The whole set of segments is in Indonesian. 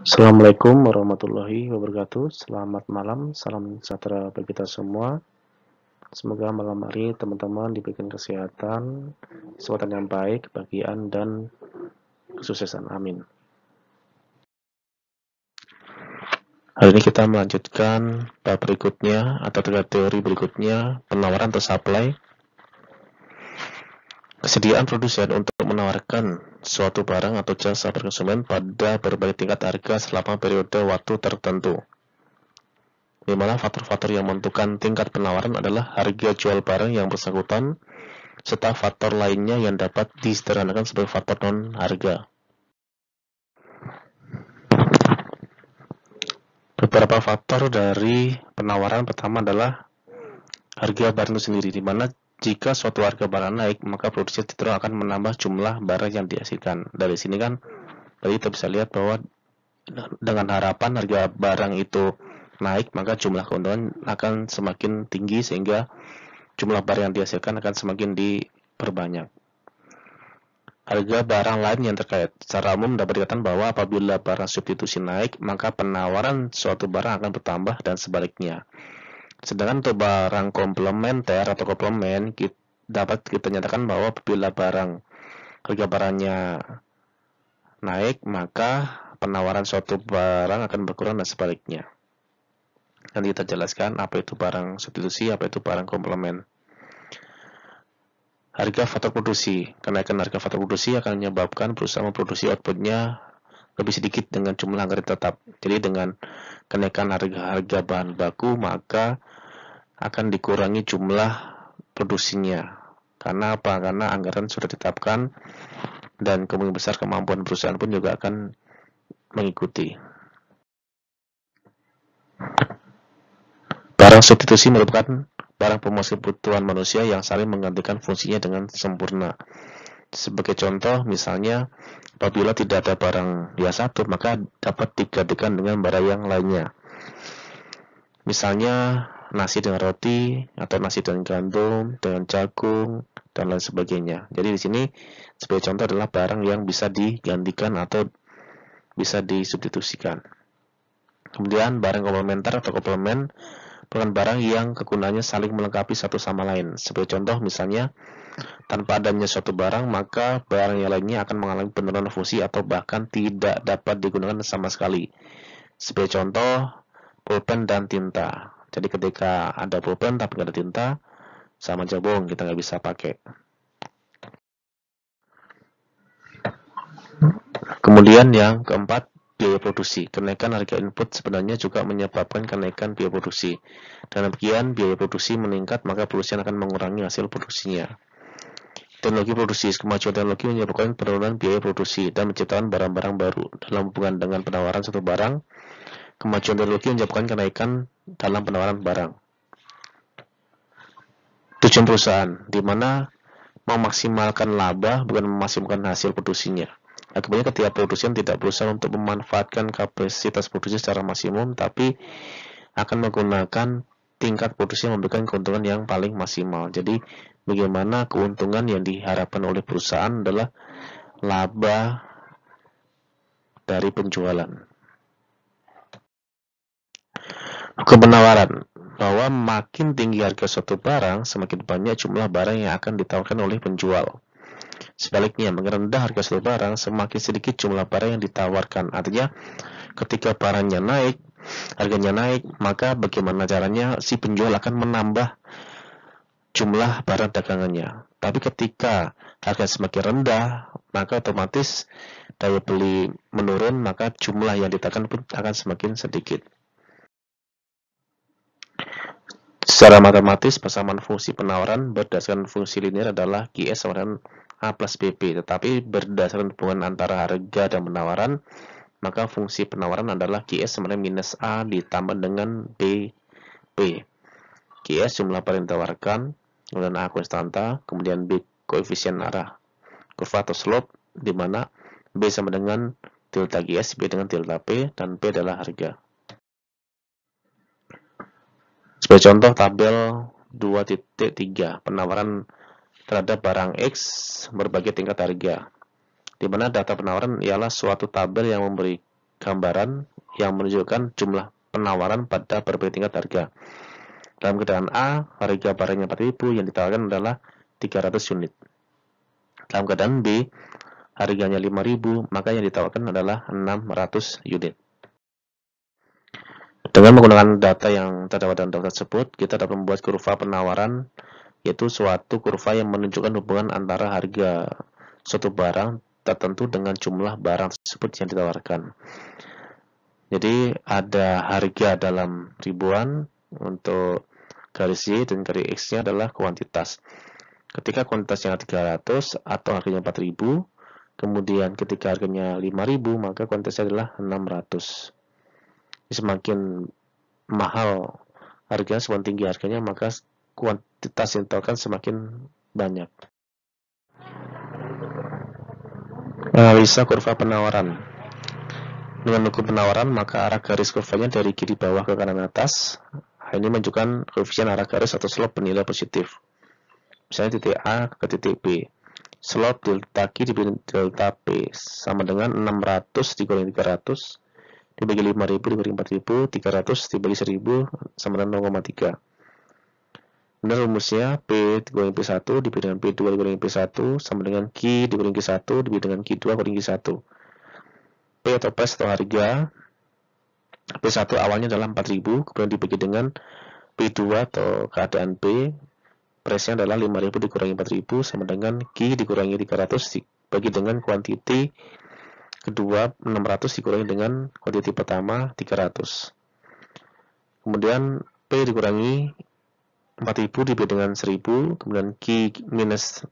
Assalamualaikum warahmatullahi wabarakatuh. Selamat malam, salam sejahtera bagi kita semua. Semoga malam hari teman-teman diberikan kesehatan, kesehatan yang baik, kebahagiaan, dan kesuksesan. Amin. Hari ini kita melanjutkan bab berikutnya atau teori berikutnya, penawaran atau supply kesediaan produsen untuk menawarkan suatu barang atau jasa konsumen pada berbagai tingkat harga selama periode waktu tertentu. Di mana faktor-faktor yang menentukan tingkat penawaran adalah harga jual barang yang bersangkutan, serta faktor lainnya yang dapat disederhanakan sebagai faktor non-harga. Beberapa faktor dari penawaran pertama adalah harga barang itu sendiri, di mana jika suatu harga barang naik, maka produsen cenderung akan menambah jumlah barang yang dihasilkan. Dari sini kan, tadi kita bisa lihat bahwa dengan harapan harga barang itu naik, maka jumlah keuntungan akan semakin tinggi sehingga jumlah barang yang dihasilkan akan semakin diperbanyak. Harga barang lain yang terkait secara umum dapat dikatakan bahwa apabila barang substitusi naik, maka penawaran suatu barang akan bertambah dan sebaliknya. Sedangkan untuk barang komplementer atau komplement kita, dapat kita nyatakan bahwa bila barang harga barangnya naik maka penawaran suatu barang akan berkurang dan sebaliknya. Nanti kita jelaskan apa itu barang substitusi, apa itu barang komplement. Harga faktor produksi. Kenaikan harga faktor produksi akan menyebabkan perusahaan memproduksi outputnya lebih sedikit dengan jumlah anggaran tetap. Jadi dengan kenaikan harga-harga bahan baku, maka akan dikurangi jumlah produksinya. Karena apa? Karena anggaran sudah ditetapkan dan kemungkinan besar kemampuan perusahaan pun juga akan mengikuti. Barang substitusi merupakan barang pemuas kebutuhan manusia yang saling menggantikan fungsinya dengan sempurna. Sebagai contoh, misalnya apabila tidak ada barang ya satu, maka dapat digantikan dengan barang yang lainnya. Misalnya nasi dengan roti atau nasi dengan gandum, dengan jagung dan lain sebagainya. Jadi di sini sebagai contoh adalah barang yang bisa digantikan atau bisa disubstitusikan. Kemudian barang komplementer atau komplement bukan barang yang kegunaannya saling melengkapi satu sama lain. Sebagai contoh misalnya tanpa adanya suatu barang maka barang yang lainnya akan mengalami penurunan fungsi atau bahkan tidak dapat digunakan sama sekali. Sebagai contoh pulpen dan tinta. Jadi ketika ada pulpen tapi nggak ada tinta, sama aja bohong, kita nggak bisa pakai. Kemudian yang keempat, biaya produksi. Kenaikan harga input sebenarnya juga menyebabkan kenaikan biaya produksi. Dan demikian, biaya produksi meningkat, maka produsen akan mengurangi hasil produksinya. Teknologi produksi, kemajuan teknologi menyebabkan penurunan biaya produksi dan menciptakan barang-barang baru. Dalam hubungan dengan penawaran satu barang, Kemajuan teknologi menyebabkan kenaikan dalam penawaran barang. Tujuan perusahaan, di mana memaksimalkan laba bukan memaksimalkan hasil produksinya. Akibatnya nah, ketika produsen tidak berusaha untuk memanfaatkan kapasitas produksi secara maksimum, tapi akan menggunakan tingkat produksi yang memberikan keuntungan yang paling maksimal. Jadi, bagaimana keuntungan yang diharapkan oleh perusahaan adalah laba dari penjualan kebenaran bahwa makin tinggi harga suatu barang, semakin banyak jumlah barang yang akan ditawarkan oleh penjual. Sebaliknya, makin rendah harga suatu barang, semakin sedikit jumlah barang yang ditawarkan. Artinya, ketika barangnya naik, harganya naik, maka bagaimana caranya si penjual akan menambah jumlah barang dagangannya. Tapi ketika harga semakin rendah, maka otomatis daya beli menurun, maka jumlah yang ditawarkan pun akan semakin sedikit. Secara matematis, persamaan fungsi penawaran berdasarkan fungsi linear adalah QS sama dengan A plus BP. Tetapi berdasarkan hubungan antara harga dan penawaran, maka fungsi penawaran adalah QS sama dengan minus A ditambah dengan BP. QS jumlah paling ditawarkan, kemudian A konstanta, kemudian B koefisien arah kurva atau slope, di mana B sama dengan delta QS, B dengan delta P, dan P adalah harga. Sebagai contoh tabel 2.3 penawaran terhadap barang X berbagai tingkat harga. Di mana data penawaran ialah suatu tabel yang memberi gambaran yang menunjukkan jumlah penawaran pada berbagai tingkat harga. Dalam keadaan A, harga barangnya 4000 yang ditawarkan adalah 300 unit. Dalam keadaan B, harganya 5000 maka yang ditawarkan adalah 600 unit. Dengan menggunakan data yang terdapat dalam daftar tersebut, kita dapat membuat kurva penawaran, yaitu suatu kurva yang menunjukkan hubungan antara harga suatu barang tertentu dengan jumlah barang tersebut yang ditawarkan. Jadi ada harga dalam ribuan untuk garis Y dan garis X-nya adalah kuantitas. Ketika kuantitasnya 300 atau harganya 4000, kemudian ketika harganya 5000 maka kuantitasnya adalah 600 semakin mahal harganya, semakin tinggi harganya, maka kuantitas yang ditawarkan semakin banyak. Analisa kurva penawaran Dengan ukur penawaran, maka arah garis kurvanya dari kiri bawah ke kanan atas. Ini menunjukkan koefisien arah garis atau slope penilai positif. Misalnya titik A ke titik B Slope delta Q dibanding delta P sama dengan 600 dikurangi 300 dibagi 5000 dibagi 4000 300 dibagi 1000 sama dengan 0,3 Benar rumusnya P dikurangi P1 dibagi dengan P2 dikurangi P1 sama dengan Q dikurangi Q1 dibagi dengan Q2 dikurangi Q1 P atau price atau harga P1 awalnya adalah 4000 kemudian dibagi dengan P2 atau keadaan P price-nya adalah 5000 dikurangi 4000 sama dengan Q dikurangi 300 dibagi dengan kuantiti kedua 600 dikurangi dengan kuantiti pertama 300. Kemudian P dikurangi 4000 dibagi dengan 1000, kemudian Q minus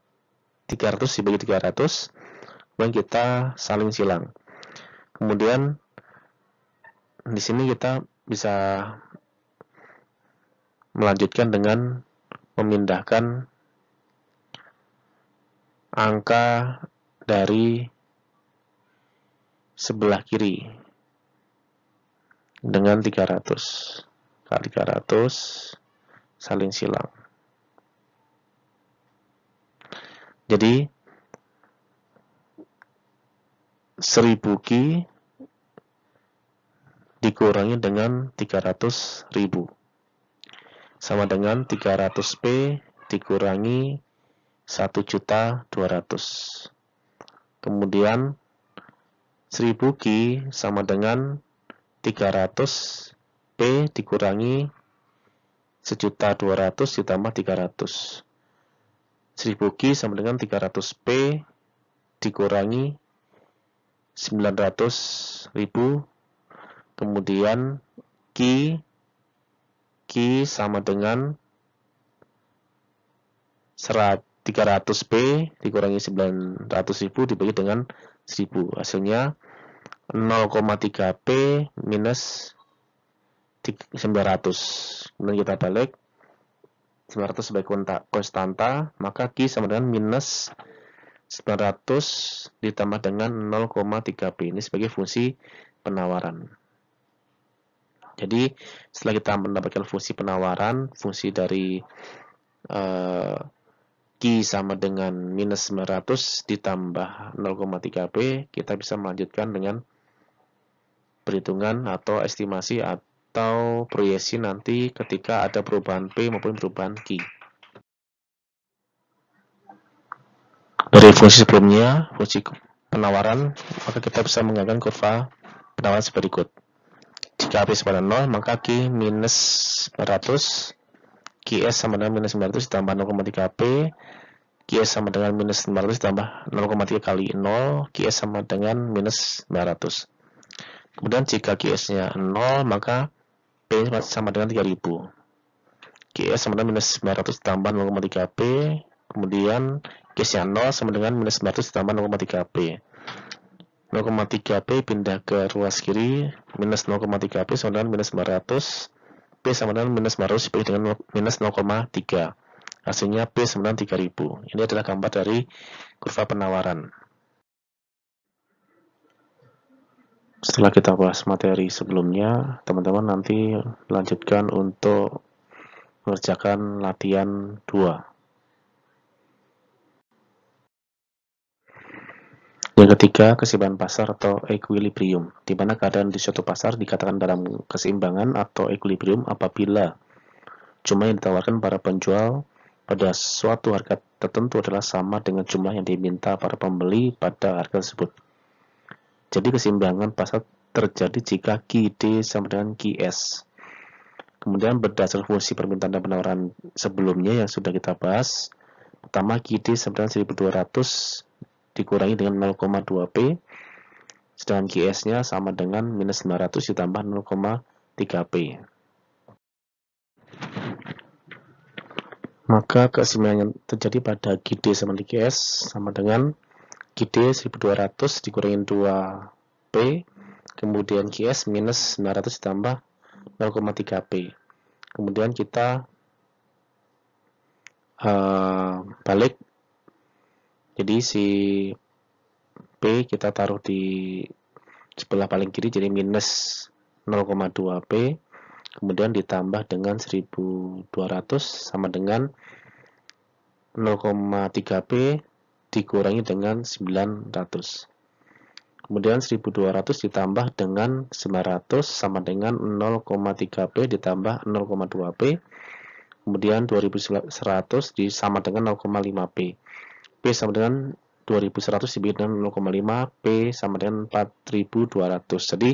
300 dibagi 300, kemudian kita saling silang. Kemudian di sini kita bisa melanjutkan dengan memindahkan angka dari sebelah kiri dengan 300 kali 300 saling silang jadi 1000 ki dikurangi dengan 300 ribu sama dengan 300 P dikurangi 1 juta 200 kemudian 1000 Ki sama dengan 300 P dikurangi 1.200 ditambah 300. 1000 Ki sama dengan 300 P dikurangi 900 ribu kemudian Q Q sama dengan 300 P dikurangi 900 ribu dibagi dengan 1000. Hasilnya 0,3P minus 900. Kemudian kita balik 900 sebagai konstanta, maka Q sama dengan minus 900 ditambah dengan 0,3P. Ini sebagai fungsi penawaran. Jadi setelah kita mendapatkan fungsi penawaran, fungsi dari eh, Q sama dengan minus 900 ditambah 0,3P, kita bisa melanjutkan dengan perhitungan atau estimasi atau proyeksi nanti ketika ada perubahan P maupun perubahan Q. Dari fungsi sebelumnya, fungsi penawaran, maka kita bisa menggunakan kurva penawaran berikut Jika P sama dengan 0, maka Q minus 100 QS sama dengan minus 900 ditambah 0,3 P QS sama dengan minus 900 ditambah 0,3 kali 0 QS sama dengan minus 900 kemudian jika QS nya 0 maka P sama dengan 3000 QS sama dengan minus 900 ditambah 0,3 P kemudian QS nya 0 sama dengan minus 900 ditambah 0,3 P 0,3 P pindah ke ruas kiri minus 0,3 P sama dengan minus 900 B sama dengan minus 500 dibagi dengan minus 0,3. Hasilnya B sama dengan 3000. Ini adalah gambar dari kurva penawaran. Setelah kita bahas materi sebelumnya, teman-teman nanti lanjutkan untuk mengerjakan latihan 2. Yang ketiga, keseimbangan pasar atau equilibrium, di mana keadaan di suatu pasar dikatakan dalam keseimbangan atau equilibrium apabila jumlah yang ditawarkan para penjual pada suatu harga tertentu adalah sama dengan jumlah yang diminta para pembeli pada harga tersebut. Jadi keseimbangan pasar terjadi jika QD sama dengan QS. Kemudian berdasar fungsi permintaan dan penawaran sebelumnya yang sudah kita bahas, pertama QD sama dengan 1200 dikurangi dengan 0,2P sedangkan GS-nya sama dengan minus 900 ditambah 0,3P maka kesimpulan yang terjadi pada GD sama dengan GS sama dengan GD 1200 dikurangi 2P kemudian GS minus 900 ditambah 0,3P kemudian kita uh, balik jadi si P kita taruh di sebelah paling kiri jadi minus 0,2P kemudian ditambah dengan 1200 sama dengan 0,3P dikurangi dengan 900 kemudian 1200 ditambah dengan 900 sama dengan 0,3P ditambah 0,2P kemudian 2100 disama dengan 0,5P P sama dengan 2100 dibagi dengan 0,5 P sama dengan 4200 jadi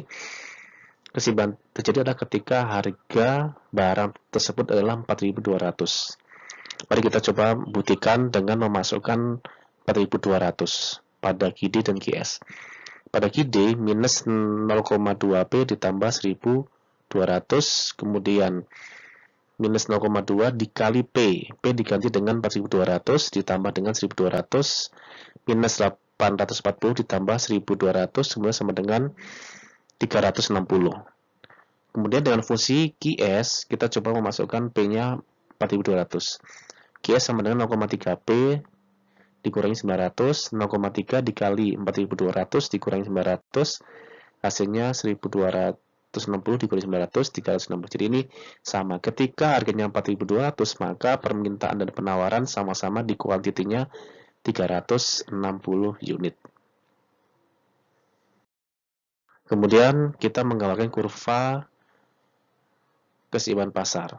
kesibahan terjadi adalah ketika harga barang tersebut adalah 4200 mari kita coba buktikan dengan memasukkan 4200 pada KD dan GS pada KD minus 0,2P ditambah 1200 kemudian minus 0,2 dikali P. P diganti dengan 4200 ditambah dengan 1200 minus 840 ditambah 1200 kemudian sama dengan 360. Kemudian dengan fungsi QS kita coba memasukkan P-nya 4200. QS sama dengan 0,3 P dikurangi 900, 0,3 dikali 4200 dikurangi 900 hasilnya 1200 160 dikali 900 360 jadi ini sama ketika harganya 4200 maka permintaan dan penawaran sama-sama di kuantitinya 360 unit kemudian kita menggambarkan kurva keseimbangan pasar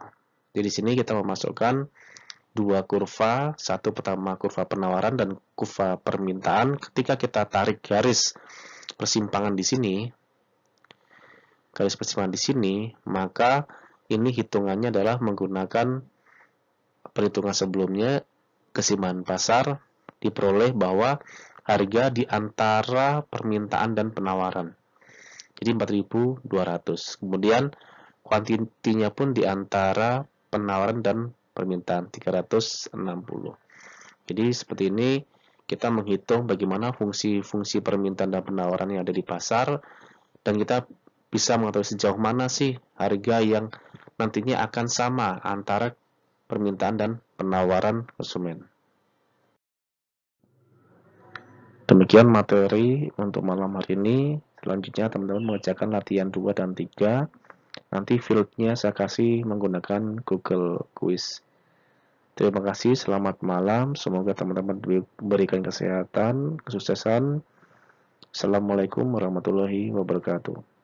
jadi di sini kita memasukkan dua kurva, satu pertama kurva penawaran dan kurva permintaan. Ketika kita tarik garis persimpangan di sini, garis persimpangan di sini, maka ini hitungannya adalah menggunakan perhitungan sebelumnya kesimpangan pasar diperoleh bahwa harga di antara permintaan dan penawaran. Jadi 4.200. Kemudian kuantitinya pun di antara penawaran dan permintaan 360. Jadi seperti ini kita menghitung bagaimana fungsi-fungsi permintaan dan penawaran yang ada di pasar dan kita bisa mengetahui sejauh mana sih harga yang nantinya akan sama antara permintaan dan penawaran konsumen. Demikian materi untuk malam hari ini. Selanjutnya teman-teman mengerjakan latihan 2 dan 3. Nanti fieldnya saya kasih menggunakan Google Quiz. Terima kasih, selamat malam. Semoga teman-teman diberikan kesehatan, kesuksesan. Assalamualaikum warahmatullahi wabarakatuh.